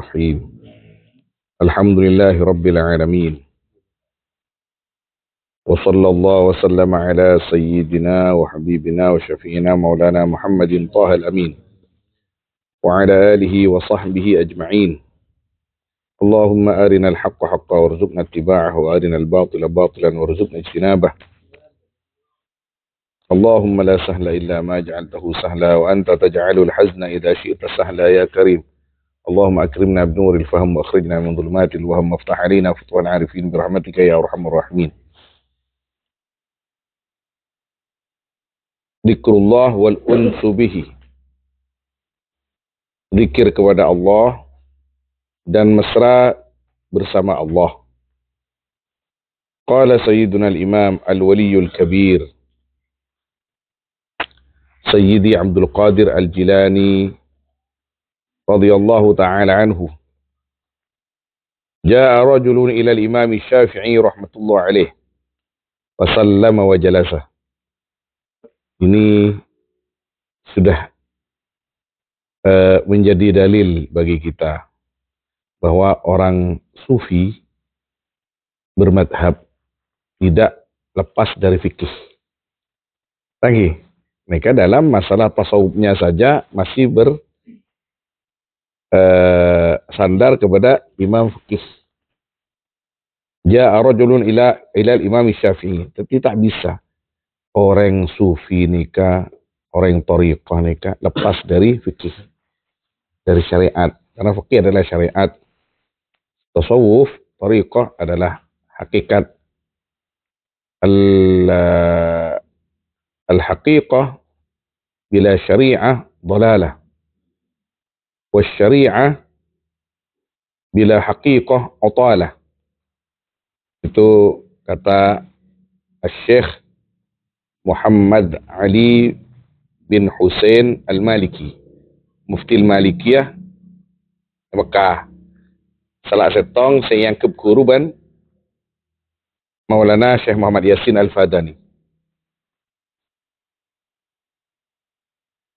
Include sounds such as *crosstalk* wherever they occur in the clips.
الرحيم الحمد لله رب العالمين وصلى الله وسلم على سيدنا وحبيبنا وشفينا مولانا محمد طه الأمين وعلى آله وصحبه أجمعين اللهم أرنا الحق حقا وارزقنا اتباعه وأرنا الباطل باطلا وارزقنا اجتنابه اللهم لا سهل إلا ما جعلته سهلا وأنت تجعل الحزن إذا شئت سهلا يا كريم اللهم اكرمنا بنور الفهم واخرجنا من ظلمات الوهم افتح علينا فتوى العارفين برحمتك يا ارحم الراحمين. ذكر الله والانس به. ذكر kepada الله دان مسرى bersama الله. قال سيدنا الامام الولي الكبير سيدي عبد القادر الجيلاني radhiyallahu taala anhu جاء رجل إلى الإمام الشافعي رحمة الله عليه فسلم وجلس ini sudah uh, menjadi dalil bagi kita bahwa orang sufi bermadhab tidak lepas dari fikih. Lagi, mereka dalam masalah tasawufnya saja masih ber, eh, sandar kepada imam fikih. ya rajulun ila ilal imam syafi'i. Tapi tak bisa. Orang sufi nikah, orang Tariqah nikah, lepas dari fikih. Dari syariat. Karena fikih adalah syariat. Tasawuf, Tariqah adalah hakikat. Al, eh, al-haqiqah bila syariah dalalah والشريعة bila haqiqah utala. Itu kata Syekh Muhammad Ali bin Hussein Al-Maliki, Mufti Al-Malikiyah Mekah. Salah setong saya yang kebguruban Maulana Syekh Muhammad Yasin Al-Fadani.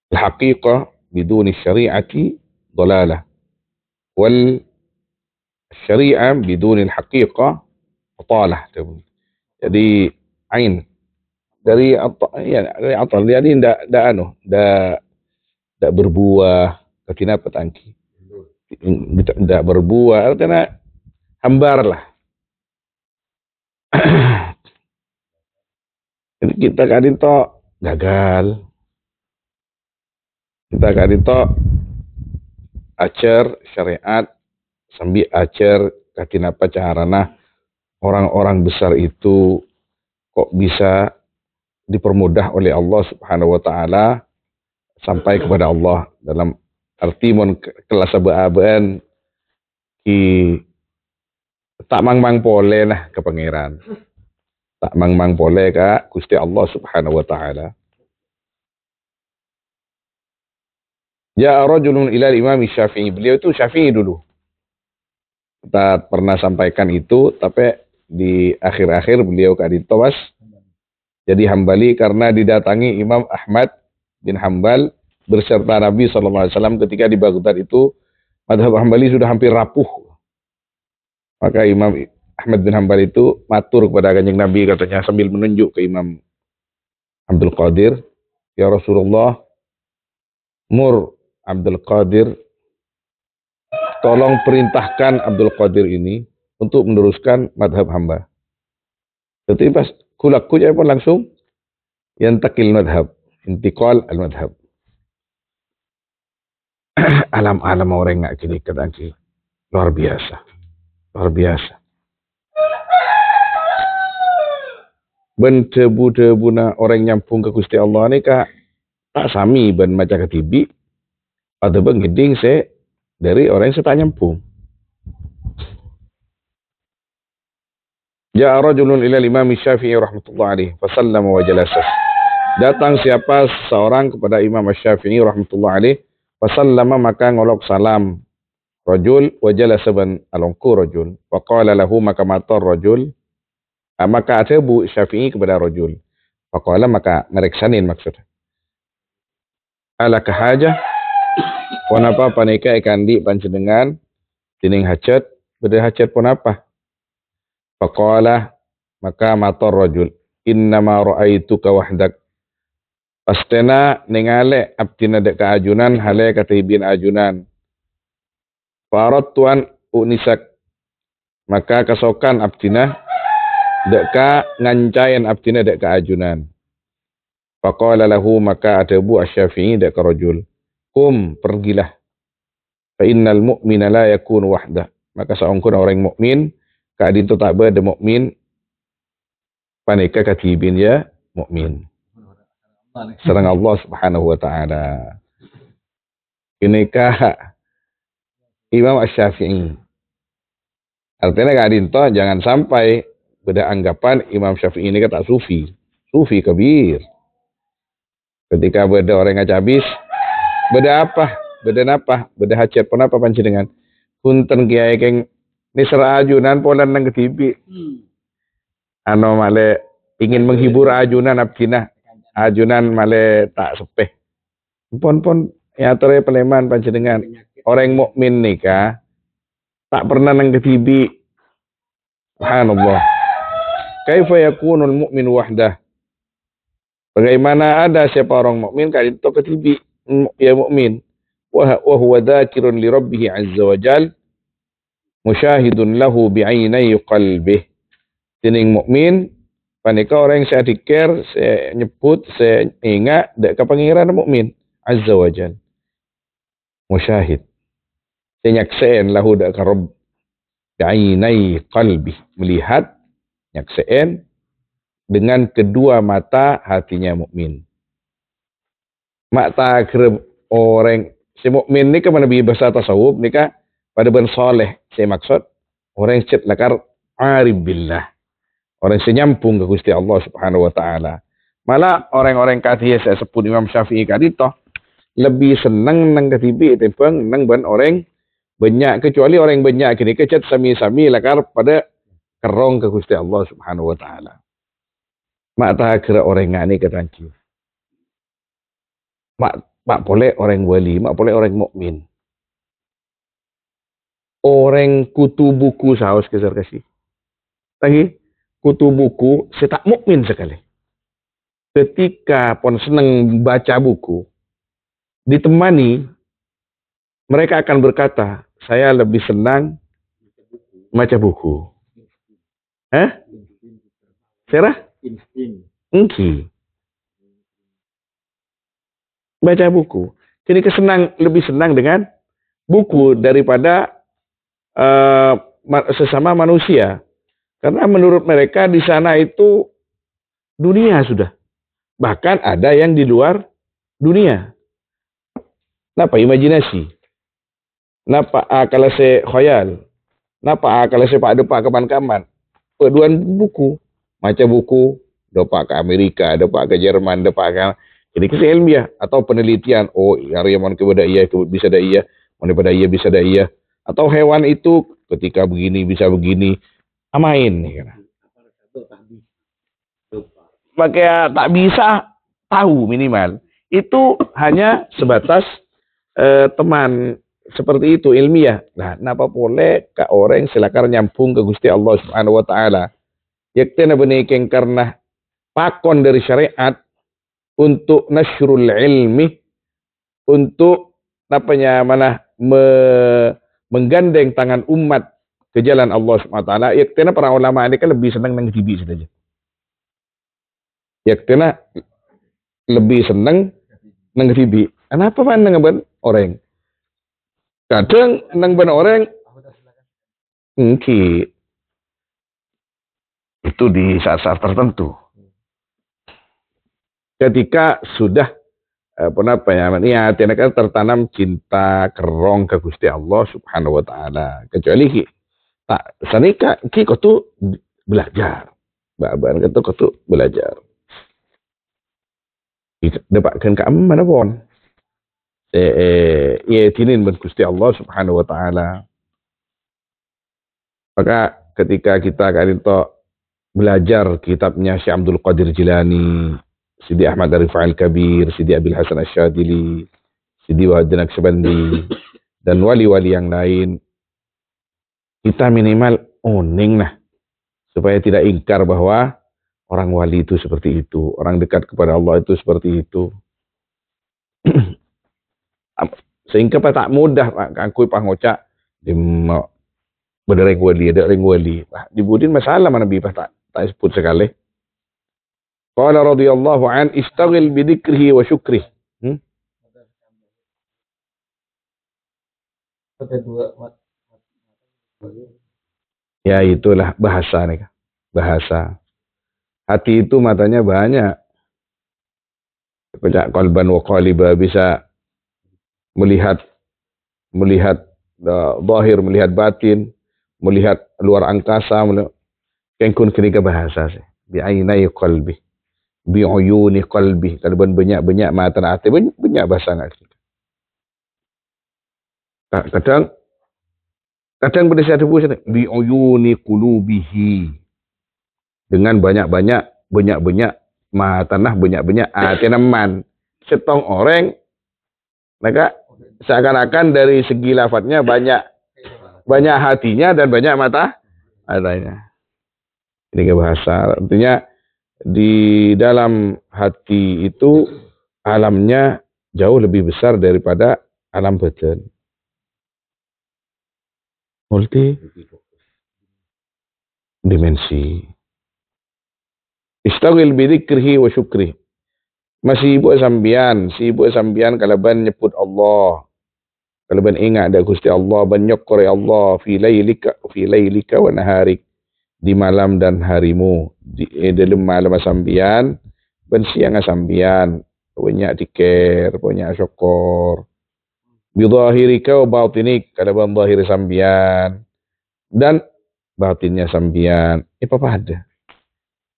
Al-haqiqah biduni syari'ati ضلالة والشريعة بدون الحقيقة betalah jadi ain dari ya dari atal jadi ndak ndak anu ndak ndak berbuah apa tangki? ndak berbuah karena hambar lah *clears throat* jadi kita kadin to gagal kita kadin to acer syariat sambi acer katinapa caharana orang-orang besar itu kok bisa dipermudah oleh Allah Subhanahu wa taala sampai kepada Allah dalam arti mon kelas abe ki tak mang-mang pole lah ke pangeran tak mang-mang pole ka Gusti Allah Subhanahu wa taala Ya rajulun ila Imam Syafi'i. Beliau itu Syafi'i dulu. Kita pernah sampaikan itu, tapi di akhir-akhir beliau ke Thomas jadi Hambali karena didatangi Imam Ahmad bin Hambal berserta Nabi SAW ketika di Baghdad itu madhab Hambali sudah hampir rapuh. Maka Imam Ahmad bin Hambal itu matur kepada kanjeng Nabi katanya sambil menunjuk ke Imam Abdul Qadir, Ya Rasulullah, mur Abdul Qadir, tolong perintahkan Abdul Qadir ini untuk meneruskan madhab hamba. Jadi pas kulakunya pun langsung takil madhab, intikal al-madhab. *clears throat* Alam-alam orang nggak kini kadang luar biasa, luar biasa. ben debu debu orang nyampung ke Gusti Allah kak tak sami ben maca ketibi atau penggeding saya dari orang yang tak nyempu. Ya rajulun ila Imam Syafi'i rahmatullah alaihi fasallam wa jalasa. Datang siapa seorang kepada Imam Syafi'i rahmatullah alaihi fasallama maka ngolok salam. Rajul wa jalasa ban alonku rajul wa qala lahu maka matar rajul ah, maka atbu Syafi'i kepada rajul. Faqala maka ngereksanin maksudnya. Alaka hajah apa panika ikandi panjenengan dening hajat beda hajat apa, Faqala maka mator rajul innama ra'aituka wahdak Pastena ningale abdina dek keajunan hale katibin ajunan. Farot tuan unisak. Maka kasokan abdina deka ngancain abdina deka ajunan. Faqala lahu maka adabu asyafi'i deka rojul Kum, pergilah. Fa innal mu'mina la yakunu Maka seongkun orang mukmin kadin tak berde mukmin paneka katibin ya mukmin. Serang Allah Subhanahu wa taala. Inikah Imam syafii Artinya kadin toh jangan sampai beda anggapan Imam Syafi'i ini kata sufi. Sufi kebir. Ketika beda orang yang Beda apa? Beda apa? Beda hajat pun apa panjenengan? Punten kiai keng nisra ajunan polan nang ketibi. Hmm. Ano male ingin menghibur ajunan abdina. Ajunan male tak sepeh. Pon-pon ya tore peleman panjenengan. Orang mukmin nikah tak pernah nang ketibi. Subhanallah. Kaifa yakunul mukmin wahdah? Bagaimana ada siapa orang mukmin kali itu ketibi? mukmin, يا مؤمن وهو Azza wa عز وجل مشاهد له بعيني قلبه tining mukmin panika orang yang saya dikir, saya nyebut, saya ingat dek ke pangeran mukmin azza wajal. Musyahid. Saya nyakseen lahu dek ke Rabb bi'ainai qalbi, melihat nyakseen dengan kedua mata hatinya mukmin mak tagrib orang si mukmin ni kan lebih besar tasawuf nikah pada ben soleh saya maksud orang cet lakar arif billah orang senyampung nyambung ke Gusti Allah Subhanahu wa taala malah orang-orang kadhi saya sebut Imam Syafi'i kadhi toh lebih senang nang ketibi timbang nang ben orang banyak kecuali orang yang banyak kini kecet sami-sami lakar pada kerong ke Gusti Allah Subhanahu wa taala mak tahagira orang ngani ketanci Mak, mak boleh orang wali, mak boleh orang mukmin. Orang kutu buku saus kesar kasih. Tapi kutu buku tak mukmin sekali. Ketika pon seneng baca buku, ditemani mereka akan berkata, saya lebih senang baca buku. Hah? Serah? Mungkin. Engki baca buku. Jadi kesenang lebih senang dengan buku daripada uh, sesama manusia. Karena menurut mereka di sana itu dunia sudah. Bahkan ada yang di luar dunia. Napa imajinasi? Napa akal se khayal? Napa akal se pak depak kaman-kaman? Peduan buku. macam buku, depak ke Amerika, depak ke Jerman, depak ke jadi kisah ilmiah atau penelitian. Oh, karyawan kepada iya, iya bisa ada iya, pada iya, bisa ada iya. Atau hewan itu ketika begini bisa begini, amain. Maka ya kan? ah, tak bisa tahu minimal. Itu hanya sebatas eh, teman seperti itu ilmiah. Nah, kenapa boleh ke orang silakan nyampung ke Gusti Allah Subhanahu wa taala. Yakti benikeng karena pakon dari syariat untuk nasyrul ilmi untuk apanya mana me, menggandeng tangan umat ke jalan Allah SWT. Ya karena para ulama ini kan lebih senang nang cibi saja. Ya karena lebih senang nang cibi. Kenapa man nang ben orang? Kadang nang ben orang Engki. Itu di saat-saat tertentu ketika sudah eh, apa ya? niat ya kan tertanam cinta kerong ke Gusti Allah Subhanahu wa taala kecuali ki tak sanika ki kau belajar baban kata kau tu belajar dapatkan ke mana pun eh eh ya tinin ben Gusti Allah Subhanahu wa taala maka ketika kita kan itu belajar kitabnya Syekh Abdul Qadir Jilani Sidi Ahmad Arifa'il Kabir, Sidi Abil Hasan Asyadili, Sidi Wahaddin Aksabandi, dan wali-wali yang lain. Kita minimal uning lah. Supaya tidak ingkar bahwa orang wali itu seperti itu. Orang dekat kepada Allah itu seperti itu. *clears throat* Sehingga tak mudah aku pangocak di benereng wali, ada ring wali. Dibudin masalah mana bi tak tak sebut sekali. Qala radhiyallahu an istaghil bidikrihi wa syukrih. Hmm? Ya itulah bahasa nih. Bahasa. Hati itu matanya banyak. Pecah kolban wa qaliba bisa melihat melihat eh, zahir, melihat batin, melihat luar angkasa, melihat kengkun ke bahasa sih. Bi'ainai qalbi bi'uyuni qalbi kalaban banyak-banyak mata hati banyak-banyak bahasa kita kadang kadang pada satu pun bi'uyuni qulubihi dengan banyak-banyak banyak-banyak mata nah banyak-banyak hati neman setong orang maka seakan-akan dari segi lafadznya banyak banyak hatinya dan banyak mata adanya. Ini ke bahasa artinya di dalam hati itu alamnya jauh lebih besar daripada alam batin. Multi dimensi. Istaghil bidzikrihi wa syukri. Masih ibu sambian, si ibu sambian kalau ban nyebut Allah. Kalau ban ingat ada Gusti Allah, ban nyokori Allah fi lailika fi lailika wa naharik di malam dan harimu di eh, dalam malam sambian ben siang sambian punya dikir punya syukur bidahirika wa batinik kada ban zahir sambian dan batinnya sambian eh apa ada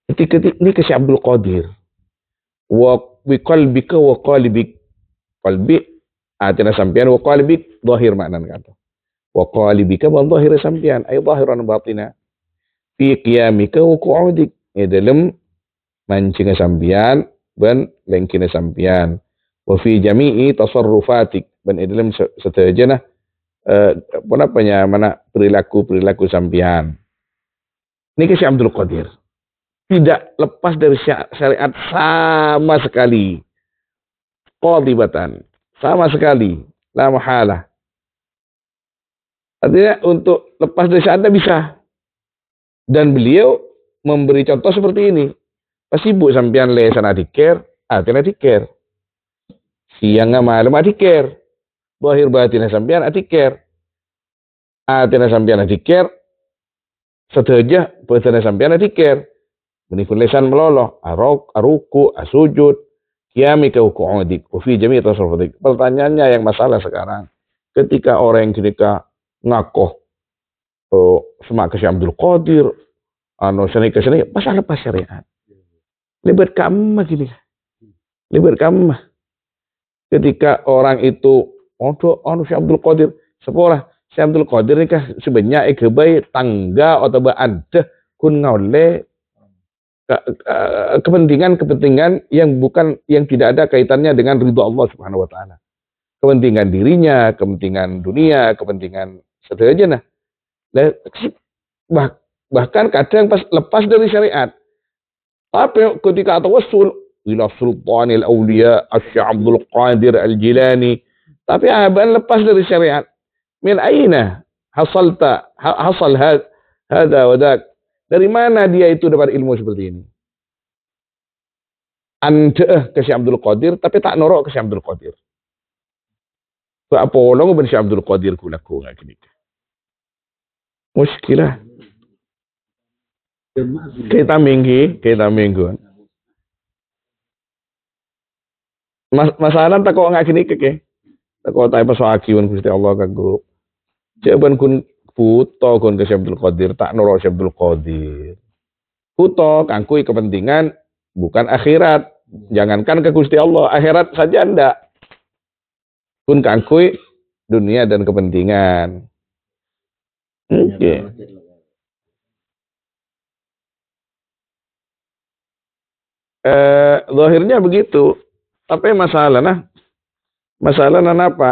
ketika ini ke Abdul Qadir wa bi qalbika wa qalbik qalbi atina sambian wa qalbik zahir maknan kata wa qalbika ban zahir sambian ay zahiran batina fi qiyamika wa qu'udik ya dalam mancing sambian ban lengkine sambian wa fi jami'i tasarrufatik ban ya dalam setajana eh apa nya mana perilaku-perilaku sampian. ini ke Syekh Abdul Qadir tidak lepas dari syariat sama sekali qadibatan sama sekali la mahalah artinya untuk lepas dari syariat bisa dan beliau memberi contoh seperti ini. Pas ibu sampean lesan adikir, atin adikir. Siang malam adiker. Bahir batin sampean adiker, Atin sampean adiker, Setelah batin sampean adiker Menikun lesan meloloh. Arok, aruku, asujud. Kiami ke uku'udik. Ufi jami Pertanyaannya yang masalah sekarang. Ketika orang yang ketika ngakoh Eh, semak ke Syekh Abdul Qadir anu sana ke sana masalah syariat? lebar kamu gini lebar kamu ketika orang itu oh anu Syekh Abdul Qadir seporah Syekh Abdul Qadir ini sebenarnya egebai tangga atau ada kun kepentingan-kepentingan eh, eh, yang bukan yang tidak ada kaitannya dengan ridho Allah Subhanahu wa taala. Kepentingan dirinya, kepentingan dunia, kepentingan sederhana bahkan kadang pas lepas dari syariat tapi ketika tawassul ila sultanil awliya asy Abdul Qadir al-Jilani tapi aban lepas dari syariat min aina hasalta hasal hada wadak dari mana dia itu dapat ilmu seperti ini anda eh, ke Syekh Abdul Qadir tapi tak norok ke Syekh Abdul Qadir. Apa orang ben Syekh Abdul Qadir kula kula kini. मुश्किल kita minggi kita mingguan Mas masalah tak kok ngakini keke. Tak kok tak pas akiun Gusti Allah kagro. Jawaban kun buta kun ke Abdul Qadir tak nuro Abdul Qadir. Buta kangkui kepentingan bukan akhirat. Jangankan ke Gusti Allah, akhirat saja ndak. Kun kangkui dunia dan kepentingan. Iya, Oke, Eh, zahirnya begitu. Tapi masalahnya masalahnya apa?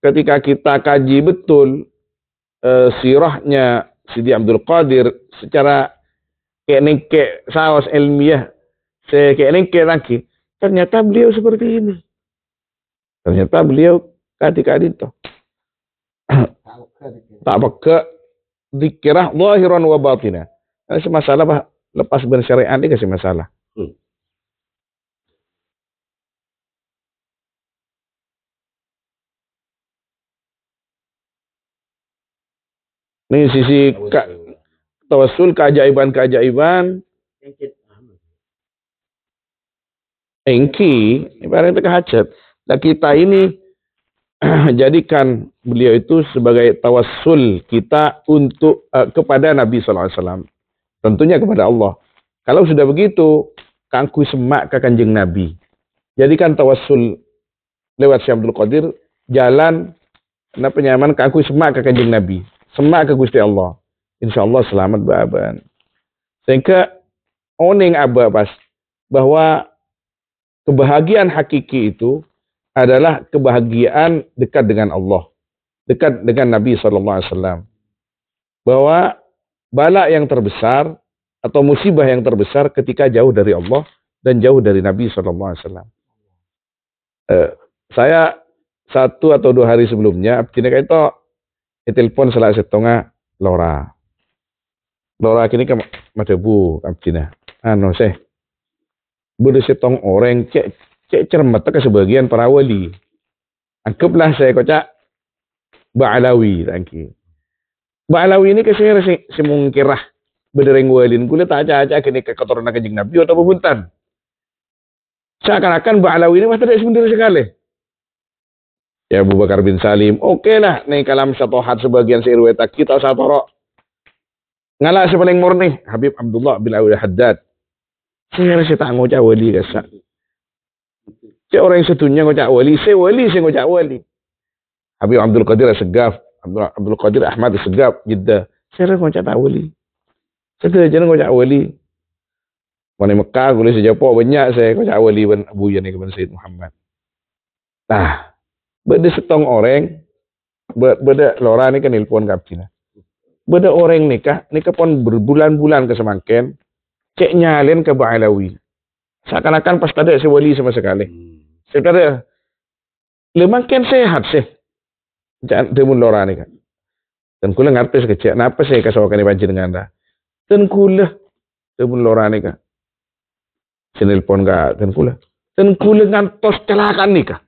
Ketika kita kaji betul eh, sirahnya Sidi Abdul Qadir secara kayak nengke saos ilmiah saya kayak nengke lagi ternyata beliau seperti ini ternyata beliau kadi-kadi itu. tak peka dikirah zahiran wa batina. Ada masalah bah, lepas bersyariat dia kasih masalah. Hmm. Ini sisi ka, tawasul keajaiban-keajaiban. Engki, ibaratnya hajat. Nah kita ini *clears throat* jadikan beliau itu sebagai tawassul kita untuk uh, kepada Nabi SAW. Tentunya kepada Allah. Kalau sudah begitu, kangku semak ke kanjeng Nabi. Jadikan tawassul lewat Syekh Abdul Qadir, jalan nah penyaman kangku semak ke kanjeng Nabi. Semak ke Gusti Allah. Insya Allah selamat baban. Sehingga oning abah pas bahwa kebahagiaan hakiki itu adalah kebahagiaan dekat dengan Allah, dekat dengan Nabi Shallallahu Alaihi Wasallam. Bahwa bala yang terbesar atau musibah yang terbesar ketika jauh dari Allah dan jauh dari Nabi Shallallahu Alaihi Wasallam. Eh, saya satu atau dua hari sebelumnya, kini itu telepon salah setengah Laura, Laura kini ke Madebu, Abdina. Kan anu seh, boleh setong orang cek cek cermat ke sebagian para wali. Anggaplah saya kocak Ba'alawi tangki. Ba'alawi ini kesihir si, si mungkirah bedereng walin kulit tak aja-aja kini ke keturunan kejeng Nabi atau pebuntan. Seakan-akan Ba'alawi ini masih tidak sendiri sekali. Ya Abu Bakar bin Salim, oke okay lah nih kalam satohat sebagian sirweta kita satoro. ngalah sepaling murni Habib Abdullah bin Awil Haddad. Saya rasa tak ngocah wali kasak Cik orang yang setunya ngocak cak wali. Saya wali, saya ngocak cak wali. Habib Abdul Qadir segaf. Abdul, Abdul Qadir Ahmad segaf. jeda. Saya rasa ngocak cak tak wali. Saya kata jenang ngocak cak wali. Mana Mekah, kulis sejapa banyak saya. ngocak cak wali ben, Abu Yani kepada Sayyid Muhammad. Nah. berde setong orang. ber berde lorah ni kan nilpon kap lah. Berde orang nikah. Nikah pun berbulan-bulan ke semangkin. Cik nyalin ke Ba'alawi. Seakan-akan pas tak ada saya wali sama sekali. Hmm. Saudara, lemangkan sehat sih. Jangan timun lora nih kan. Dan kula ngarpe sekejap. Napa saya kasawakan panji dengan anda? Dan kula timun lora nih kan. ka dan kula. Dan kula ngantos celakan nih kan.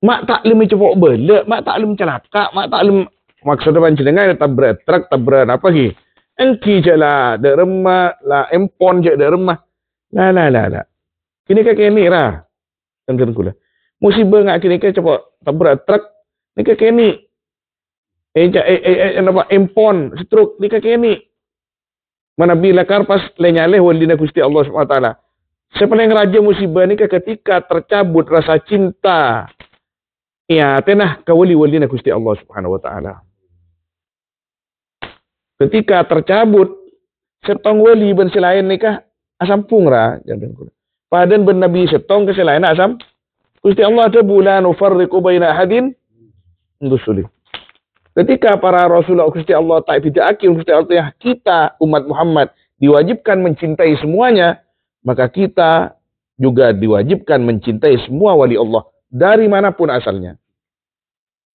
Mak tak lim cepok bela, mak tak lim celaka, mak tak lim maksudnya panji dengan tabrak truk, tabrak apa gitu. Engki je lah, derma, lah empon je derma. La la la la. Kini kakek ni lah tentuan gula. musibah nggak kini kaya coba tabrak truk nika kini eja eh eh, eh eh apa empon stroke nika kini mana bila karpas lenyale walina gusti Allah swt siapa yang raja musibah nika ketika tercabut rasa cinta ya tenah kawali walina gusti Allah subhanahu wa taala ketika tercabut setong wali ben selain nikah asampung ra jangan kula Padan bernabi setong selain asam. Kusti Allah ada bulan ufarriqu baina hadin. rusuli. Ketika para Rasulullah Kusti Allah tak bidaki Gusti Allah kita umat Muhammad diwajibkan mencintai semuanya, maka kita juga diwajibkan mencintai semua wali Allah dari manapun asalnya.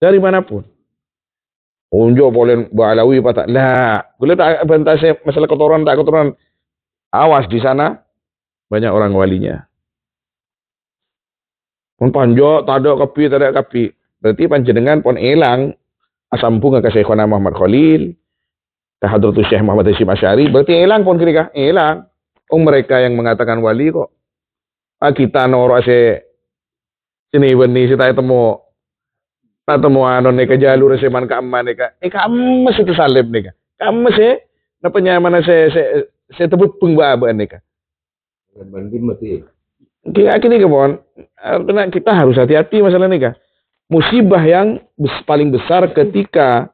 Dari manapun. Unjuk boleh Ba'alawi patak. Lah, boleh tak bantah masalah kotoran tak kotoran. Awas di sana banyak orang walinya. pun panjo, tado kapi tado kapi Berarti panjenengan pon elang asampung ke Syekhona Muhammad Khalil, ke Hadratus Syekh Muhammad Hashim Asyari, berarti elang pon kira elang. Oh mereka yang mengatakan wali kok. Ah, kita noro ase sini weni si tay temu tak temu anu neka jalur ase man ka amma neka e eh, ka amma se salib neka ka amma se eh. na penyamana se se se tebut pung ba neka Akhirnya kawan, karena kita harus hati-hati masalah nikah. Musibah yang paling besar ketika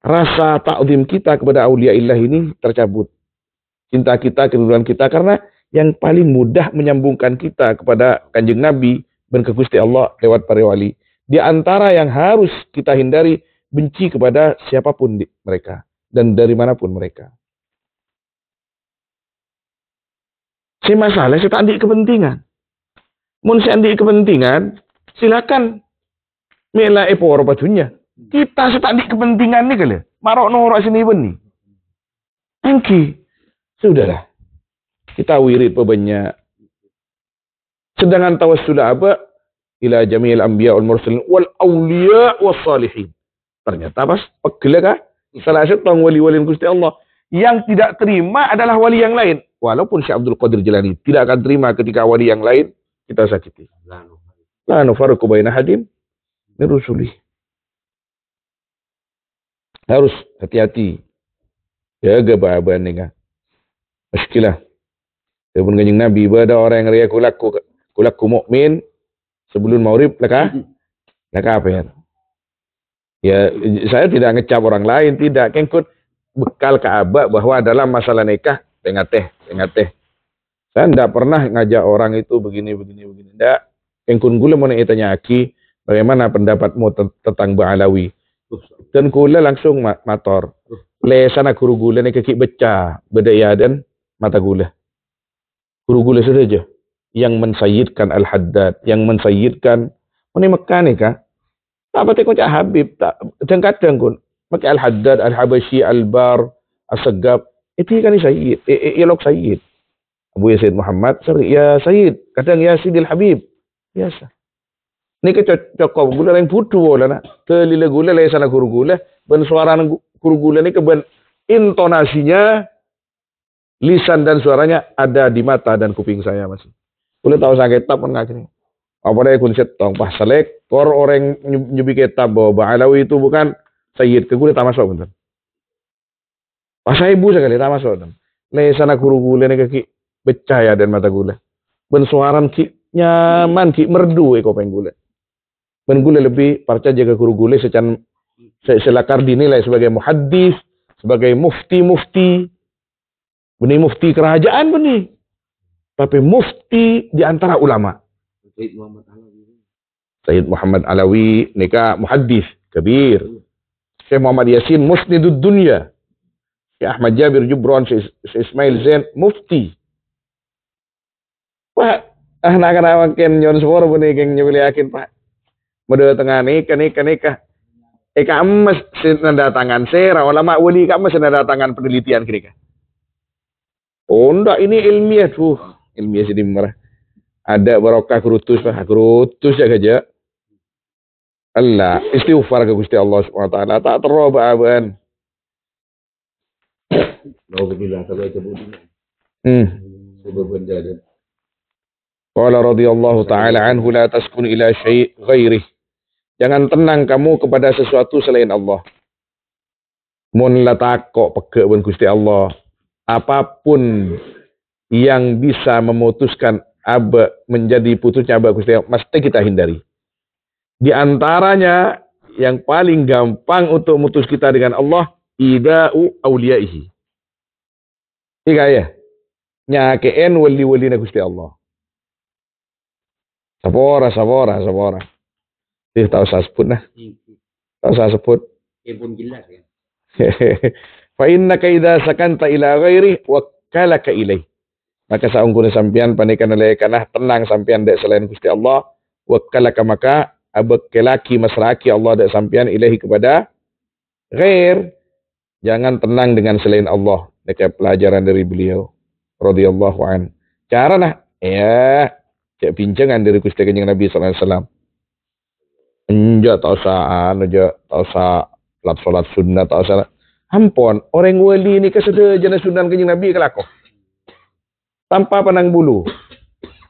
rasa takzim kita kepada aulia ini tercabut. Cinta kita, kedudukan kita, karena yang paling mudah menyambungkan kita kepada kanjeng Nabi dan ke Allah lewat para wali. Di antara yang harus kita hindari benci kepada siapapun mereka dan dari manapun mereka. Si masalah si tandi kepentingan. Mun si andi kepentingan, silakan mela epor bajunya. Kita si tandi kepentingan nih kali. Marok norok sini beni. Angki. Sudahlah. Kita wirid pebanyak. Sedangkan tawassul apa? Ila jamil anbiya wal mursalin wal awliya salihin. Ternyata pas pegel kah? Salah satu wali-wali Gusti Allah. Yang tidak terima adalah wali yang lain. Walaupun Syekh Abdul Qadir Jalani tidak akan terima ketika wali yang lain kita sakiti. La nufarku baina hadim rusulih. Harus hati-hati. Jaga bahabannya. Kan? Maskilah. pun kanjeng Nabi, ibadah orang yang ria kulak kulaku mukmin sebelum maghrib, laka, hmm. laka apa ya? Ya, saya tidak ngecap orang lain, tidak. Kengkut, bekal ke abah bahwa dalam masalah nikah tengah teh, tengah teh. Saya tidak pernah ngajak orang itu begini, begini, begini. Tidak. Engkun gula mau tanya aki, bagaimana pendapatmu tentang Ba'alawi? Dan gula langsung mator. Lesana guru gula ni kaki beca, bedaya dan mata gula. Guru gula saja yang mensayidkan Al-Haddad, yang mensayidkan ini mekanika. Tak pati kau Habib, tak kadang-kadang maka Al-Haddad, Al-Habashi, Al-Bar, As-Sagab, itu kan Sayyid, eh, eh, elok Sayyid. Abu Yazid Muhammad, ya Sayyid, kadang ya Sidil Habib. Biasa. Ini cocok gula yang putu bola nak. Kelila gula lain sana guru gula. Ben suara guru gula ini keben intonasinya, lisan dan suaranya ada di mata dan kuping saya masih. Boleh tahu saya kitab kan akhirnya. Apa dia kun tong pas selek, kor orang nyubi kitab bahwa Ba'alawi itu bukan Sayyid ke kule tamasok pas Pasai ibu sekali tamasok punten. Le sana gule kule kaki ki ya dan mata gule. Ben suaran ki nyaman ki merdu eko gule. Ben gule lebih parca jaga guru kule secan selakar dinilai sebagai muhaddis, sebagai mufti-mufti. Benih mufti kerajaan benih. Tapi mufti di antara ulama. Sayyid Muhammad Alawi nikah muhaddis kabir. Syekh Muhammad Yasin Musnidud Dunya. Syekh Ahmad Jabir Jubron, Syekh Ismail Zain Mufti. Pak, ah nak kenapa ken nyon sepur keng yakin Pak. Model tengah nikah nikah nikah. Eka eh, emas senada tangan sera ulama wali ka emas senada tangan penelitian kira Oh ndak ini ilmiah tuh ilmiah sini merah. Ada barokah kerutus pak kerutus ya gajah. Allah istighfar ke Gusti Allah SWT tak tero baban Nauzubillah sampai kebudi hmm Qala radhiyallahu taala anhu la taskun ila syai' ghairi. Jangan tenang kamu kepada sesuatu selain Allah. Mun letakok pegek pun Gusti Allah. Apapun yang bisa memutuskan abe menjadi putusnya aba Gusti Allah, mesti kita hindari. Di antaranya yang paling gampang untuk mutus kita dengan Allah ida'u auliyaihi. Tiga ya. Nyakeen wali-wali na Gusti Allah. Sapora, sapora, sapora. Ih, tahu saya sebut nah. Tahu saya sebut. Ya pun jelas ya. *laughs* Fa innaka idza sakanta ila ghairi wakkalaka ilaih. Maka sampean panikan oleh kanah tenang sampean dek selain Gusti Allah wakkalaka maka Kelaki masraki Allah dak sampean ilahi kepada ghair. Jangan tenang dengan selain Allah. Dak pelajaran dari beliau radhiyallahu an. Cara nah, ya cek pinjangan dari Gusti Kanjeng Nabi sallallahu alaihi wasallam. Enja tak usah anu je, tak usah lap salat sunnah tak usah. Ampun, orang wali ni kesedah jenis sunnah Kanjeng Nabi kelako. Tanpa pandang bulu.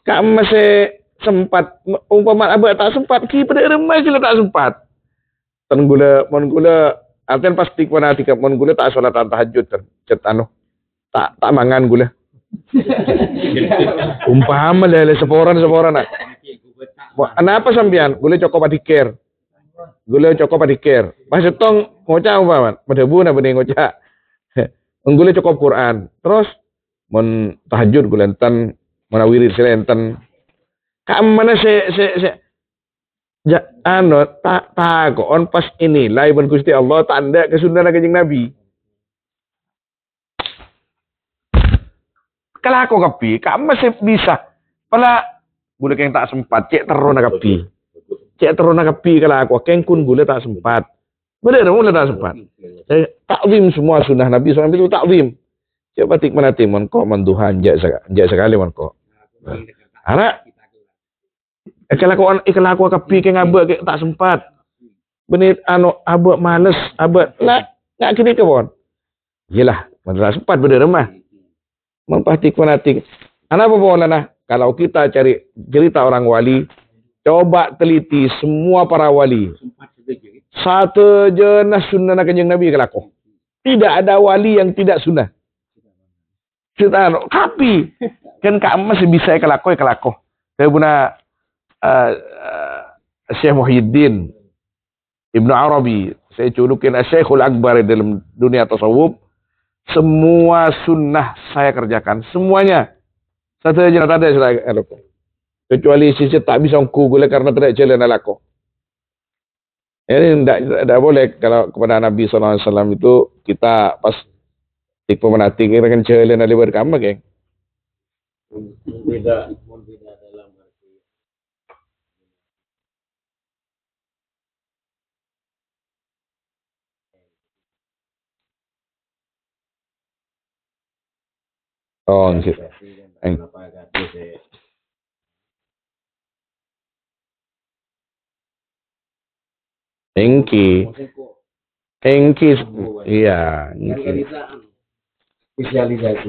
Kak masih eh, sempat umpama abah tak sempat ki pada remah sila tak sempat Tan gula mon gula artian pasti kena tiga kan, mon gula tak sholat tahajud cet anu tak tak mangan gula *laughs* umpama lele seporan seporan nak kenapa anu sampean gula cokop adikir gula cokop adikir masih tong ngocak umpama pada bu na bening ngocak *laughs* Gula cokop Quran terus mon tahajud gula enten menawirir sila enten kamu mana se se se ja, ano tak on pas ini lain Gusti Allah tanda kesunahan kanjeng Nabi. Kalau aku kepi, kamu masih bisa. Pala boleh yang tak sempat cek terona kepi. Cek terona kepi kalau aku keng kun gule tak sempat. Bener mulai tak sempat. Takwim semua sunnah Nabi SAW itu takwim. Coba tik mana timun kok menduhan jak sekali man kok. Nah, anak Ikhlas aku ikhlas aku kepi ke iya, ngabek iya. ke tak sempat. Benit anu abek males abek nak nak kini ke bon. Yelah, mana sempat benda remah. Mempatikan hati. Anak apa bon anak? Kalau kita cari cerita orang wali, coba teliti semua para wali. Satu jenis sunnah kenyang Nabi kelaku. Tidak ada wali yang tidak sunnah. Cerita tapi anu, *laughs* kan kamu masih bisa kelaku ya kelaku. Saya punya uh, Syekh Muhyiddin Ibnu Arabi, saya curukin ah, Syekhul Akbar dalam dunia tasawuf, semua sunnah saya kerjakan, semuanya. Satu aja tidak ada saya lakukan. Kecuali sisi tak bisa aku gula karena tidak jalan aku. Ya, ini tidak, tidak boleh kalau kepada Nabi SAW itu kita pas tipe menanti kita kan jalan dari berkamar, geng. Beda Oh, nggih. Engki. Engki. Iya, engki.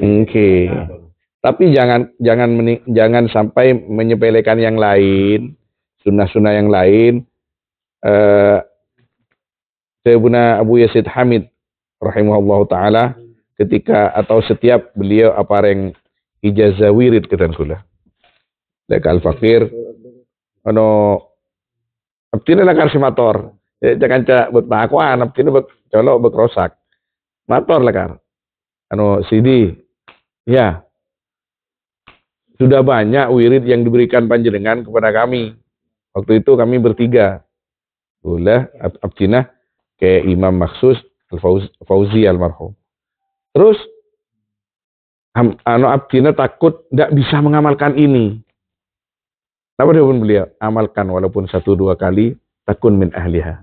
Engki. Tapi jangan jangan jangan sampai menyepelekan yang lain, sunnah-sunnah yang lain. Eh Sayyidina Abu Yasid Hamid rahimahullah taala ketika atau setiap beliau apa yang ijazah wirid ketan kula. Lek al fakir abtina lah kar simator. mator eh, jangan cak buat bakuan abtina buat colok buat rosak. Mator kar, Ano sidi, Ya. Sudah banyak wirid yang diberikan panjenengan kepada kami. Waktu itu kami bertiga. Gula, abtina ke Imam Maksus, Al-Fauzi almarhum. Terus anu abdina takut tidak bisa mengamalkan ini. Apa pun beliau? Amalkan walaupun satu dua kali takun min ahliha.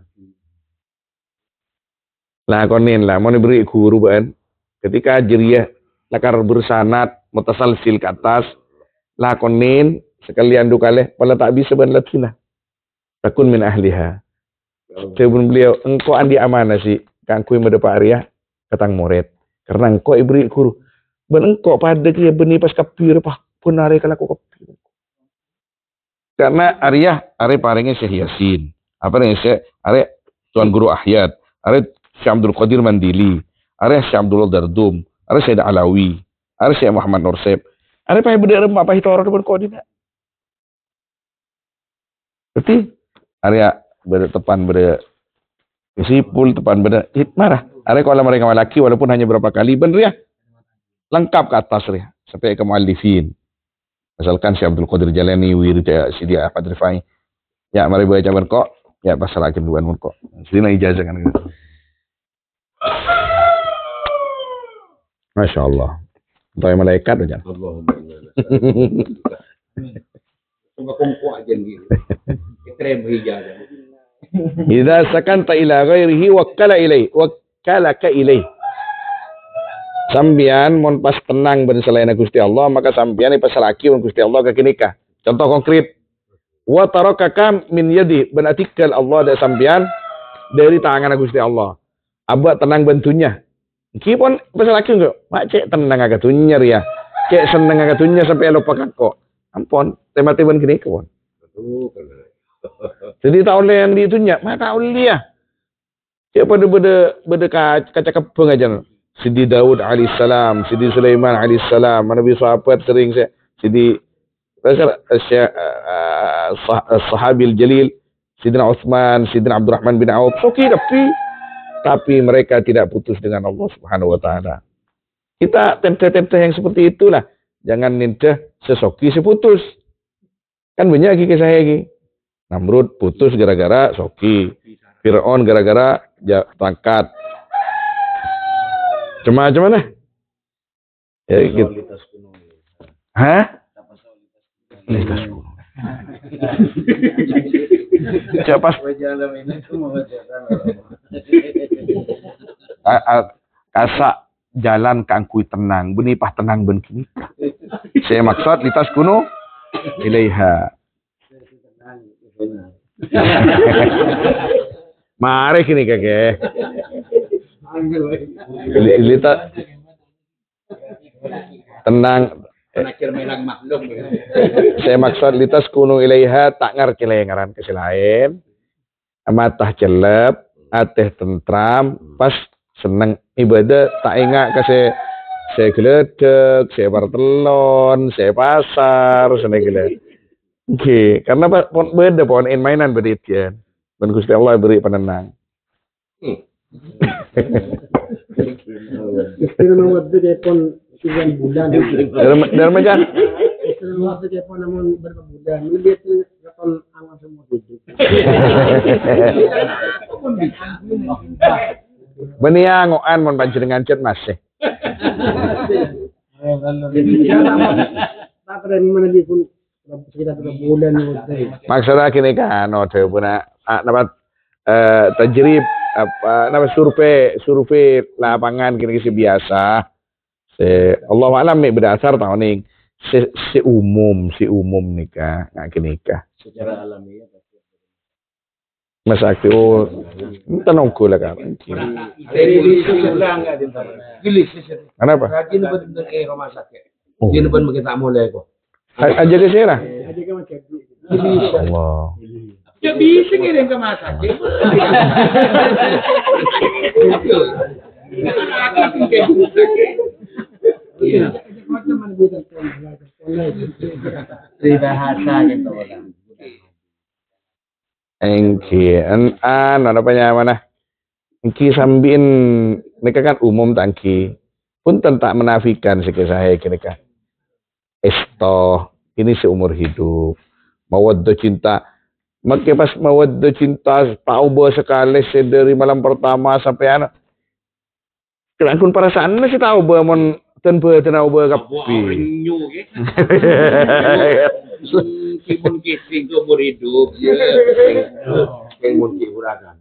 Lah konin lah mau diberi guru kan. Ketika jeria, lakar bersanat sil ke atas lah konin sekalian dua kali pala tak bisa ban latina. Takun min ahliha. pun beliau engkau andi amanah sih kangkui medepa ya, ketang moret. Karena engkau ibri kuru. Ben engkau pada kia benih pas kapir pah pun hari kalau aku kapir. Karena Arya Arya paringnya Syekh Yasin. Apa yang Syekh Arya Tuan Guru Ahyat. Arya Syekh Abdul Qadir Mandili. Arya Syekh Dardum. Arya Syed Alawi. Arya Syekh Muhammad Nursep. Arya pahe bener apa orang ben kau dina. Berarti Arya berdepan berde sipul depan berde marah ada kalau mereka malaki walaupun hanya berapa kali benar ya. Lengkap ke atas ya. Sampai ke muallifin. Misalkan si Abdul Qadir Jalani, Wirid dia apa Rifai. Ya, mari baca kok. Ya, pasal akhir duluan kok. Sini ijazah kan Masya Allah. Untuk yang malaikat aja. Allahumma kumpu *laughs* aja gitu. Kita yang berhijazah. Idza sakanta ila ghairihi Wak kalaka ilaih. Sambian mon pas tenang ben selain Gusti Allah maka sambian pasalaki mun Gusti Allah nikah. Contoh konkret. Wa tarakaka min yadi ben atikal Allah da sambian dari tangan Gusti Allah. Abah tenang bentunya. Kipon pasalaki enggak? Mak cek tenang agak tunyer ya. Cek seneng agak tunyer sampai lupa kok. Ampun, tema-tema nikah pun. Jadi tahu yang ditunya, maka tahu dia. Ya pada bude benda kaca kepeng aja. Sidi Daud alaihissalam, Sidi Sulaiman alaihissalam, Nabi sahabat sering saya Sidi Sahabil Jalil, Sidina Utsman, Sidina Abdurrahman bin Auf, oke tapi tapi mereka tidak putus dengan Allah Subhanahu wa taala. Kita tempe-tempe yang seperti itulah. Jangan nindah sesoki seputus. Kan banyak lagi kisah lagi. Namrud putus gara-gara soki. Fir'aun gara-gara Ya tangkat. Cuma cuman nih. Ya gitu. Ya. Hah? Lintas gunung. *laughs* Siapa? Asa jalan kangkui tenang, beni tenang ben kini. Saya maksud litas kuno ilaiha. *laughs* മാറിക്ക് നിക്കൊക്കെ Lita tenang saya maksud litas kunu ilaiha tak ngerti layangaran ke lain matah celeb ateh tentram pas seneng ibadah tak ingat ke saya geledek saya bertelon, saya pasar seneng geledek Oke, karena beda pohon mainan bedit ya. Dan Gusti Allah beri penenang. Dan macam Benia ngoan mon panjenengan cet masih. Maksudnya kini kan, oh, puna Ah, dapat eh, tajrib apa nama survei survei lapangan kini si biasa se Allah alam mi berdasar tahun ini si, si umum si umum nikah nggak nikah secara alamiah ya, Masakti oh tanong ko lah kan. Kenapa? Rajin ba din kay Roma sakit? Dino ba magkita mo lego? Aja ke sira? Allah. Ya bisa ngirim ke Mas Hakim. Peribahasa gitu lah. Engki, an an, apa nyaman ah? Engki sambin, mereka kan umum tangki. Pun tentak menafikan sekiranya saya kira Esto, ini seumur hidup. Mawaddo cinta, magkipas mawad do cinta, paubo sekali kales, dari malam pertama sampai anak. Kailangan kung para sana na si tao ba mon ten ba tanaw ba kapi? Nyo ya. *laughs* ya. iya, kan, kan, ke. Kibon kising ko burido. Kibon kiburaga.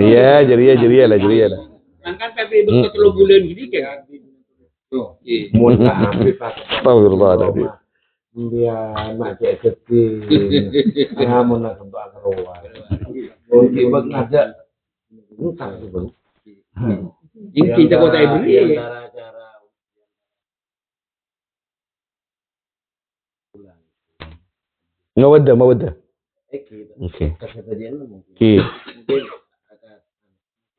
Iya, jeria jeria lah jeria lah. Angkat tapi betul bulan gini kan. Mun. Astagfirullah tadi dia nak cek gede. Nah, mau nak kebak keruan. Oh, kibak ngajak. Entah sih, Bang. Ini kita kota ibu ini. Cara-cara Mawadda, eh, gitu. Oke. Okay. Anu Oke.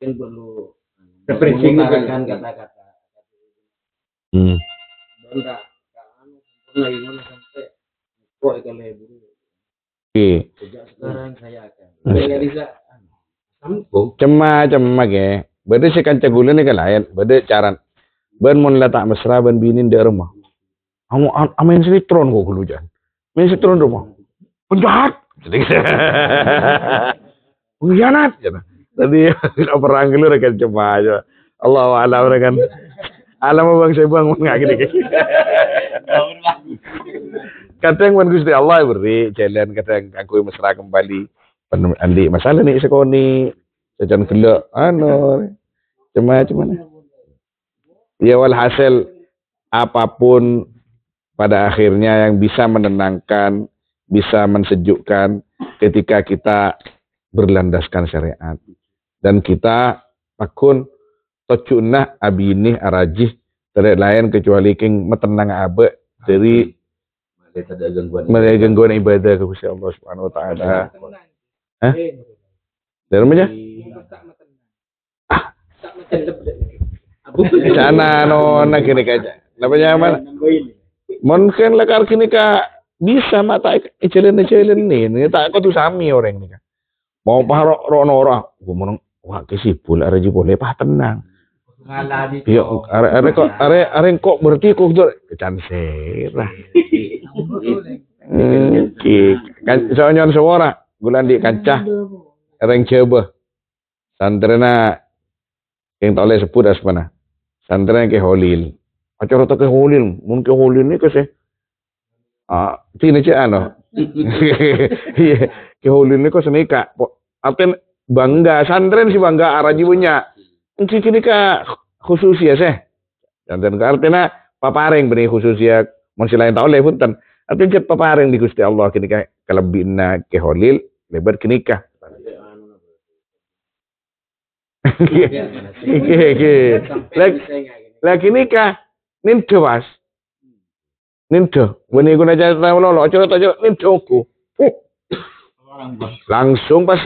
Mungkin perlu anu, refreshing kata-kata. Hmm. sempurna anu, gimana Oke. Iya. Sekarang saya akan. Cema iya. anu, cema ke. Bade si kanca gula ni kelayan. Bade caran. Ben mun letak mesra ben binin di rumah. Amu amin sinetron kok gulu jan. Main sinetron rumah. Penjahat. *laughs* Pengkhianat. Ya. Tadi *laughs* perang gulu rekan cema aja. Allah alam rekan. *laughs* Alam abang saya bang nggak gini kadang man Gusti Allah beri jalan kadang aku mesra kembali andi masalah nih sekoni jajan gelok anu cuma cuman ya walhasil apapun pada akhirnya yang bisa menenangkan bisa mensejukkan ketika kita berlandaskan syariat dan kita takun tocunah abinih arajih tidak lain kecuali king metenang abe dari melihat ada gangguan melihat gangguan ibadah ke Gusti Allah Subhanahu wa taala. Hah? Dari mana? Ah. Sana no nak kini Napa nyaman? Mungkin lekar kini ka bisa mata ecelen ecelen nih. Ini tak kau sami orang nih kan. Mau iya. paharo rono orang. Gue mau wah kesibul aja boleh, pah tenang ngalami iya arek arek kok arek iya. arek kok berarti kok itu cansir lah kan soalnya suara gulan di kancah reng coba santrena yang tak boleh sebut mana santrena ke holil acara tak ke holil mungkin ke holil ni ke se ah tini cek ano *laughs* iya ke holil ni ke senika aten bangga santren si bangga arah jiwanya si ini kak ya seh. Janten ke artinya paparing beri ya monsi lain tahu punten Artinya cep paparing di Gusti Allah kenika kelebihna ke holil lebar kenika. Lagi nikah nindo was. Nindo. Wene guna nek tau lolo aja aja nindoku. Langsung pas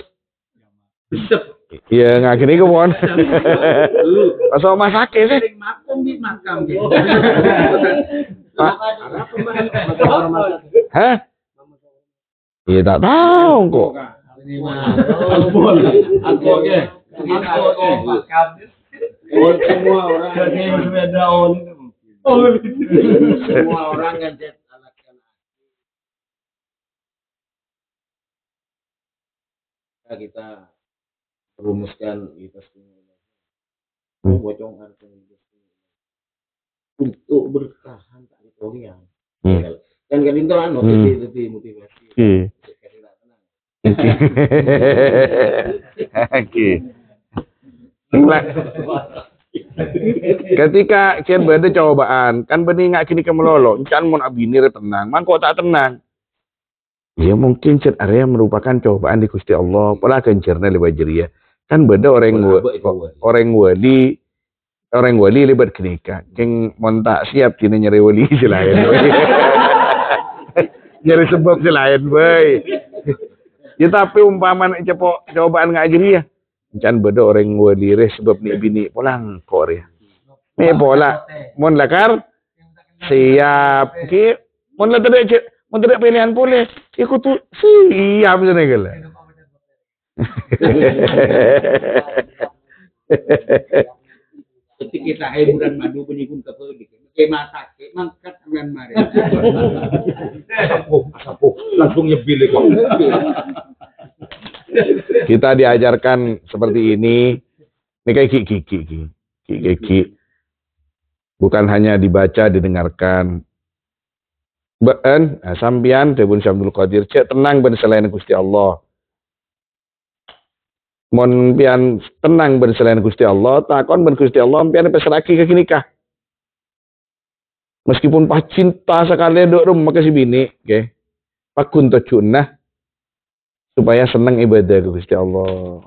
Besep. Iya ngakini ke pon. Masa rumah sakit sih. Makam di makam. Hah? Iya tak tahu kok. kita rumuskan itu itu hmm. bocong arti gitu. untuk bertahan teritorial hmm. Ya kan kadinten anu hmm. itu di motivasi Oke. *laughs* Ketika kian berada cobaan, kan bening kini kemelolo, kan mau abinir tenang, mangko tak tenang. Ya mungkin cet area merupakan cobaan di Gusti Allah, pola kencerna lewat jeria kan beda orang gua, orang di orang wali lebat keneka keng montak siap kini nyari wali selain *laughs* *laughs* nyari sebab selain boy ya tapi umpama cepo cobaan ngajri ya can beda orang gua re sebab nih bini pulang Korea. Nih pola mon lakar siap ki mon la cek mon tadi pilihan boleh ikut tu siap jenegala seperti kita hai eh, bulan madu penyikun ke pelik. Gitu. Kema sake mangkat dengan mari. Asapu, asapu, langsung nyebil kok. Kita diajarkan seperti ini. Ini kayak kiki kiki kiki kiki. Bukan hanya dibaca, didengarkan, Be'en, eh, sambian, Debun Syamdul Qadir, cek tenang ben selain Gusti Allah. Mon pian tenang berselain Gusti Allah, takon ben Gusti Allah pian peseraki ke nikah. Meskipun pas cinta sekali dok rum maka si bini, okay. Pakun tocunah supaya senang ibadah ke Gusti Allah.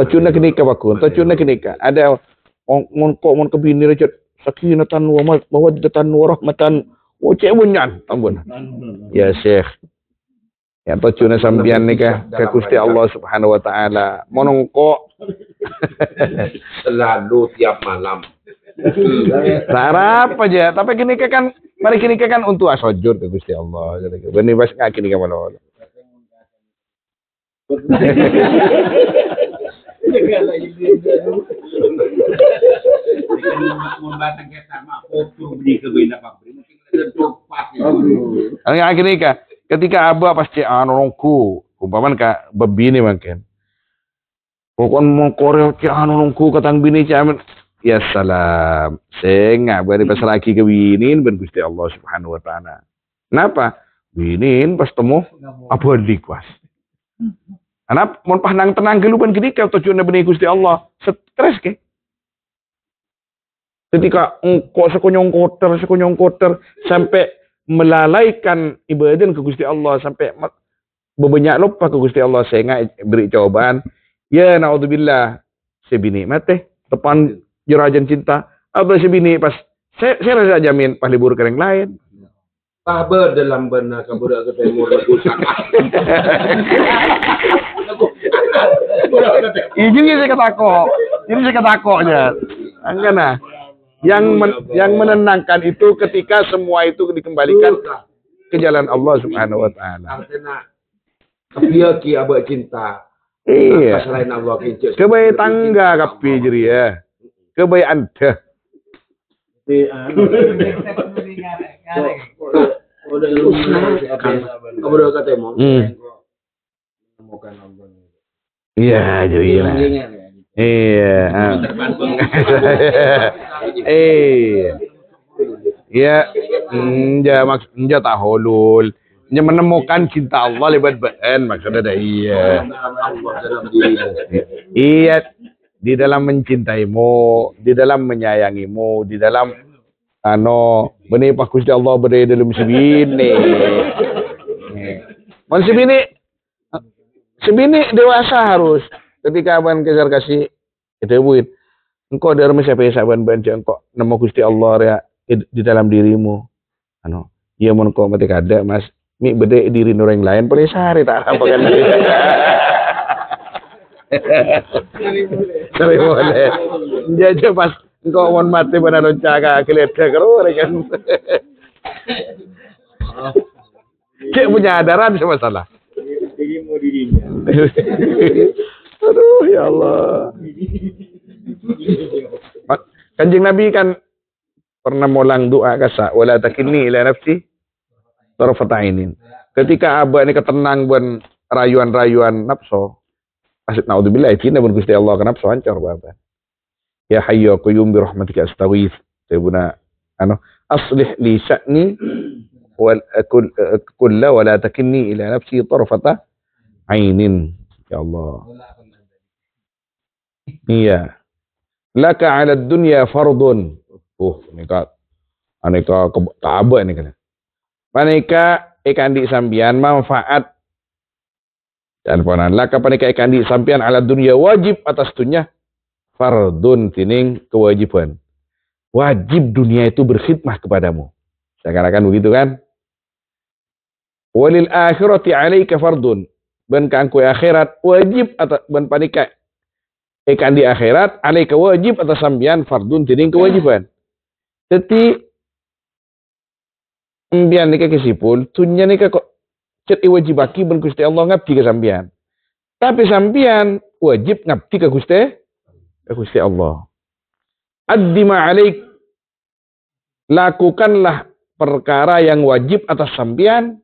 Tocunah kenika pakun, tocunah kenika. Ada ngon kok mon kebini recut sakinatan wa mawaddatan wa rahmatan wa cemunyan tambun. Ya Syekh. Ya tujuannya sampeyan nikah ke Gusti Allah Subhanahu wa taala. Monongko selalu tiap malam. Sarap aja, tapi kini kan mari kini kan untuk asojur ke Gusti Allah. Benih pas kini kan malah. Ang akhirnya Ketika abah pasti anonku, umpaman kak bebini mungkin. Pokon mau koreo ke anonku ah, katang bini camen. Ya salam. Sing beri pas lagi ke binin ben Gusti Allah Subhanahu wa taala. Kenapa? Binin pas temu abah kuas. Anak mau pandang tenang gelupan ketika tujuan bini Gusti Allah stres ke. Ketika engkau sekonyong kotor, sekonyong kotor sampai melalaikan ibadah ke Gusti Allah sampai banyak lupa ke Gusti Allah sehingga beri jawaban ya naudzubillah sebini mate tepan jurajan cinta apa sebini pas saya saya rasa jamin pas libur yang lain Tabe dalam benar kamu ketemu lebih Iya ini saya ketakok. Ini saya ketakoknya. Enggak nah yang men yang menenangkan itu ketika semua itu dikembalikan ke jalan Allah Subhanahu wa taala. Kepiye ki abah cinta. Iya. Selain Allah Kebaik tangga kapi jadi ya. Kebaik anda. Ah, *laughs* hmm. hmm. Iya, jadi Iya. Ah. *laughs* Iya. Iya. Nja maksud nja tahulul. Nja menemukan cinta Allah lewat badan maksudnya ada iya. Iya di dalam mencintaimu, di dalam menyayangimu, di dalam ano benih pakus di Allah berada dalam sebini. Mon sebini sebini dewasa harus. Ketika abang kejar kasih dewit, engkau dermi siapa saban banjir engkau nama Gusti Allah ya di dalam dirimu. Anu, iya mau kau mati kada Mas, mi bede diri nureng lain paling sehari tak apa kan. Sari boleh. Dia aja pas engkau mau mati pada loncaga keledek karo kan. Cek punya adaran sama salah. Dirimu dirinya. *laughs* Aduh ya Allah. Kanjeng Nabi kan pernah molang doa kasa wala takinni ila nafsi tarfata ainin. Ketika abah ini ketenang buan rayuan-rayuan nafsu. Asyik naudzubillah cinta pun Gusti Allah kenapa so hancur bapak. Ya hayyu qayyum bi rahmatika astaghith. Tebuna anu aslih li sya'ni wal akul kulla wala takinni ila nafsi tarfata ainin. Ya Allah. Iya. Laka 'ala dunia fardun. Oh, uh, nikah aneka tabah ini kan. Panika ikan di sambian manfaat teleponan laka panika ikan di sambian ala dunia wajib atas dunia fardun tining kewajiban. Wajib dunia itu berkhidmah kepadamu. Seakan-akan begitu kan? Walil akhirati alaika fardun. Ben kangku akhirat wajib atas ben panika ikan di akhirat alaika wajib atas sambian fardun tiring kewajiban jadi sambian nika kesipun tunya neka kok cet iwajibaki ben Gusti Allah ngabdi ke sambian tapi sambian wajib ngabdi ke Gusti ke Gusti Allah addima alaik lakukanlah perkara yang wajib atas sambian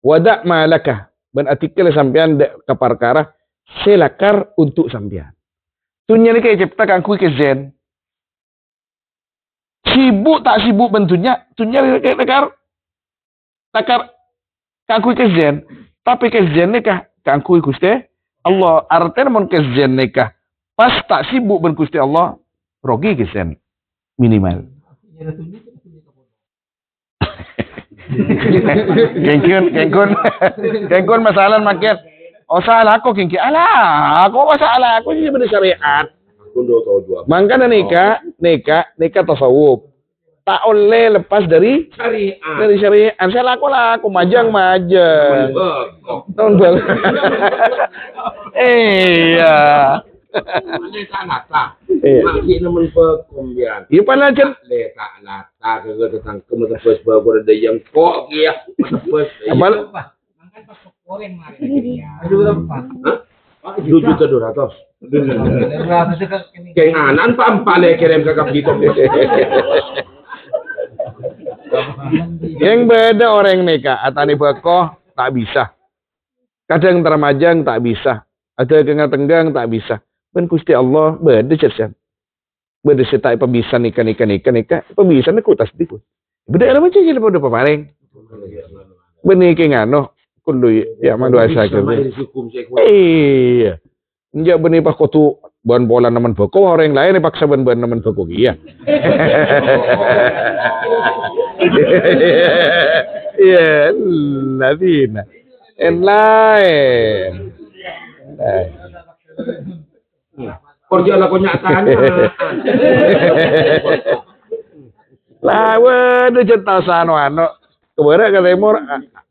wada malaka ben atikel sambian ke perkara selakar untuk sambian Dunia ini kayak ciptakan kui ke zen. Sibuk tak sibuk bentunya, dunia ini takar takar kangkui ke zen. Tapi ke zen ini kah kangkui guste Allah. Artinya mon ke zen kah pas tak sibuk ben guste Allah rogi ke zen minimal. Kengkun, *laughs* kengkun, kengkun masalah makin Oh salah aku kinki. Alah, aku masalah aku sih bener syariat. Makanya oh. nikah, nikah, nikah tasawuf. Tak oleh lepas dari syariat. Dari syariat. Saya laku lah, aku majang majang. Tahun *laughs* Iya. Iya Iya. kan. Apal Tujuh iya, iya. iya. ke dua ratus. Kenganan pam pale kirim ke kapito. *laughs* Yang beda orang neka atani bakoh tak bisa. Kadang termajang tak bisa. Ada kengah tenggang tak bisa. Ben kusti Allah beda cersan. Beda setai pemisah nikah nikah nikah nikah pemisah aku tas dipun. Beda macam jadi pada pemareng. Benih kenganoh kullu ya'malu ya, asyakir. Iya. Nja beni pak kotu ban bola naman boko orang lain pak saban ban naman beko iya. Iya, ladina. En lain. Kerja lah kau nyatanya. Lawan, dia jentasano anak kemarin kata Emor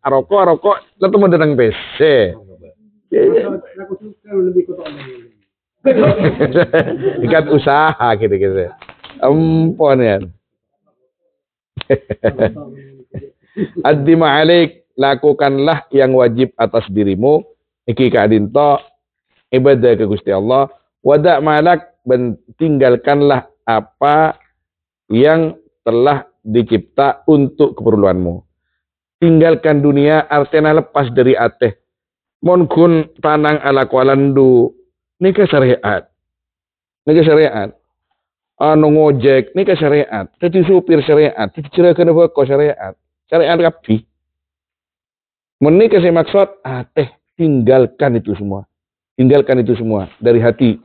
aroko aroko lah teman datang PC iya, iya. iya, *laughs* ikat usaha gitu gitu empon ya *laughs* Adima malik lakukanlah yang wajib atas dirimu iki kadinto ibadah ke Gusti Allah wada malak tinggalkanlah apa yang telah dicipta untuk keperluanmu tinggalkan dunia artena lepas dari ateh monkun tanang ala kualandu nikah syariat nikah syariat anu ngojek nikah syariat jadi supir syariat jadi cerahkan apa syariat syariat kapi menikah saya maksud ateh tinggalkan itu semua tinggalkan itu semua dari hati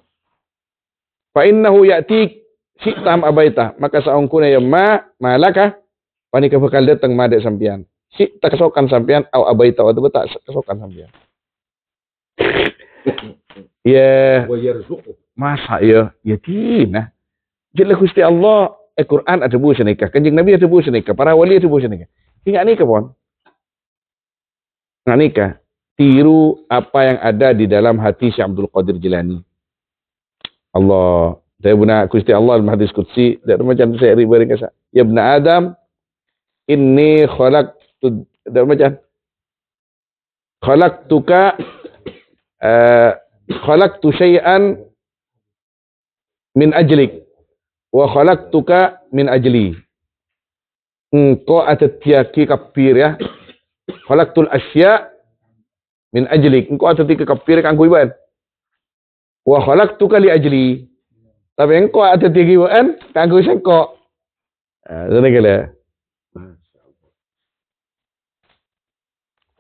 fa innahu ya'tik sitam abaita maka saungkuna ya ma malaka panika bakal datang madek sampian si tak kesokan sampean au abai tahu atau tak kesokan sampean *coughs* ya masa ya ya nah eh. jadi gusti Allah Al eh, Quran ada buah senika kanjeng Nabi ada buah senika para wali ada buah senika ingat nikah pon nggak nikah tiru apa yang ada di dalam hati Syekh Abdul Qadir Jilani Allah saya benar Gusti Allah dalam hadis dari dan macam saya riba dengan ya benar Adam ini khalaq tu dah macam khalaqtuka uh, khalaqtu syai'an min ajlik wa khalaqtuka min ajli engkau atetiaki kapir ya khalaqtul asya min ajlik engkau atetiaki kapir kan kuiban wa khalaqtuka li ajli tapi engkau atetiaki wan kan ku sengko ah uh, kala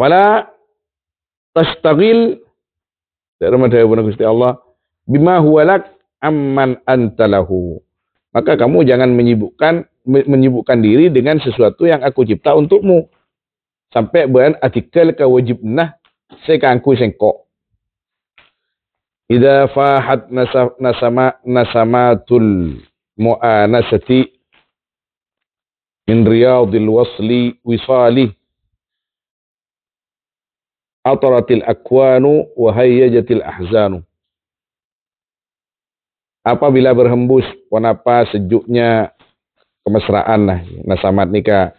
Wala tastagil Darmadaya pun Gusti Allah bima huwalak amman antalahu. Maka kamu jangan menyibukkan menyibukkan diri dengan sesuatu yang aku cipta untukmu. Sampai bahan artikel kewajibnah sekangku sengkok. Idza fahat nasama nasamatul mu'anasati min riyadil wasli wisali ataratil akwanu wa hayyajatil ahzanu. Apabila berhembus wanapa sejuknya kemesraan lah nasamat nikah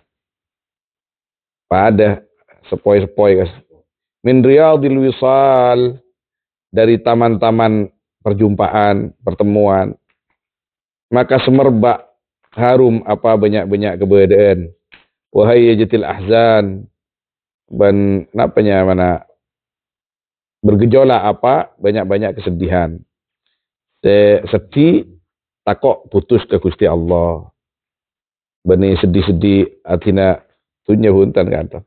pada sepoi-sepoi min riyadil wisal dari taman-taman perjumpaan, pertemuan maka semerbak harum apa banyak-banyak keberadaan wahai jatil ahzan ben napanya mana bergejolak apa banyak-banyak kesedihan. Se sedih takok putus ke Gusti Allah. Bani sedih-sedih atina tunya huntan kata.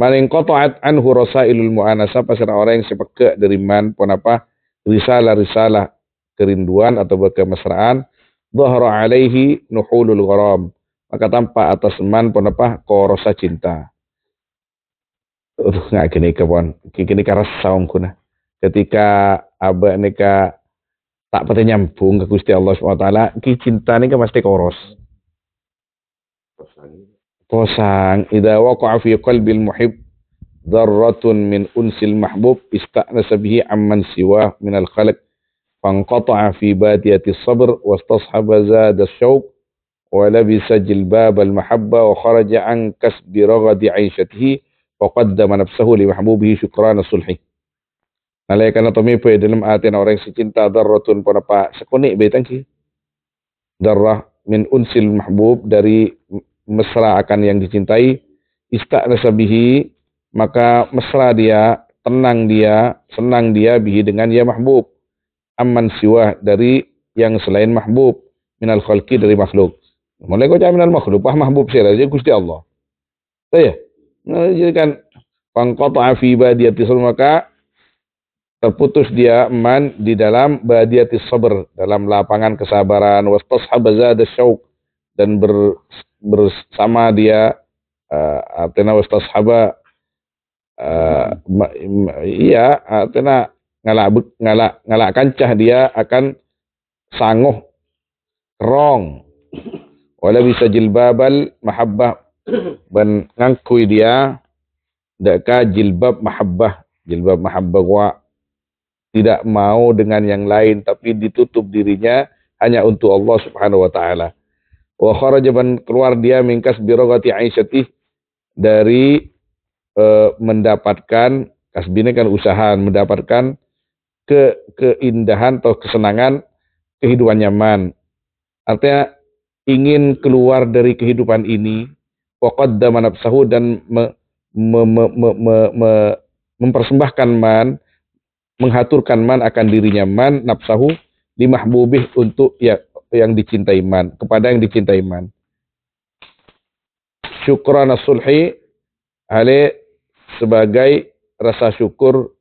Maling kotoat anhu rosailul mu'anasa pasal orang yang sepeke dari man pun apa risalah-risalah kerinduan atau berkemesraan dhahra alaihi nuhulul gharam maka tampak atas man pun apa korosa cinta uh, nggak gini kepon gini karo saungku nah ketika abah neka tak pernah nyambung ke Gusti Allah SWT ki cintane ke pasti koros posang idza waqa'a fi qalbil muhib dharratun min unsil mahbub ista'nasa bihi amman siwa min al khalq fanqata'a fi badiyati sabr wastashaba zada syauq wa labisa jilbab al mahabba wa kharaja an kasbi raghadi 'aishatihi waqaddama nafsahu li mahbubihi syukrana sulhi. Alai kana tumi pe dalam atin orang yang cinta darratun ponapa sekuni betangki. Darrah min unsil mahbub dari mesra akan yang dicintai ista'nasa nasabihi maka mesra dia tenang dia senang dia bihi dengan ya mahbub amman siwa dari yang selain mahbub al khalqi dari makhluk mulai kau jamin al makhluk ah mahbub saya Gusti Allah saya Nah, jadi kan pangkota dia badiyati maka terputus dia man di dalam badiyati sabar dalam lapangan kesabaran wastashaba ada syauq dan bersama dia uh, artinya haba uh, iya artinya ngalak ngalak ngalak kancah dia akan sanguh rong wala bisa jilbabal mahabbah *clears throat* ban ngankui dia daka jilbab mahabbah jilbab mahabbah wa tidak mau dengan yang lain tapi ditutup dirinya hanya untuk Allah Subhanahu wa taala. Wa kharaja ban keluar dia mingkas birogati Aisyati dari e, mendapatkan kasbine kan usaha mendapatkan ke keindahan atau kesenangan kehidupan nyaman. Artinya ingin keluar dari kehidupan ini waqaddama nafsahu dan me, me, me, me, me, me, mempersembahkan man menghaturkan man akan dirinya man nafsahu limahbubih untuk ya yang dicintai man kepada yang dicintai man syukran sulhi ale sebagai rasa syukur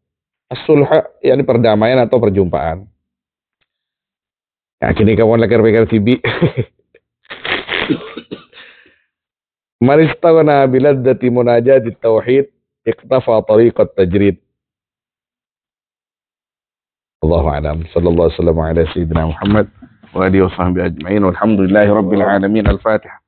sulha yakni perdamaian atau perjumpaan ya kini kawan lekar pikir fibi *laughs* من استغنى بلذة مناجاة التوحيد اقتفى طريق التجريد الله أعلم صلى الله وسلم على سيدنا محمد وآله وصحبه أجمعين والحمد لله رب العالمين الفاتحة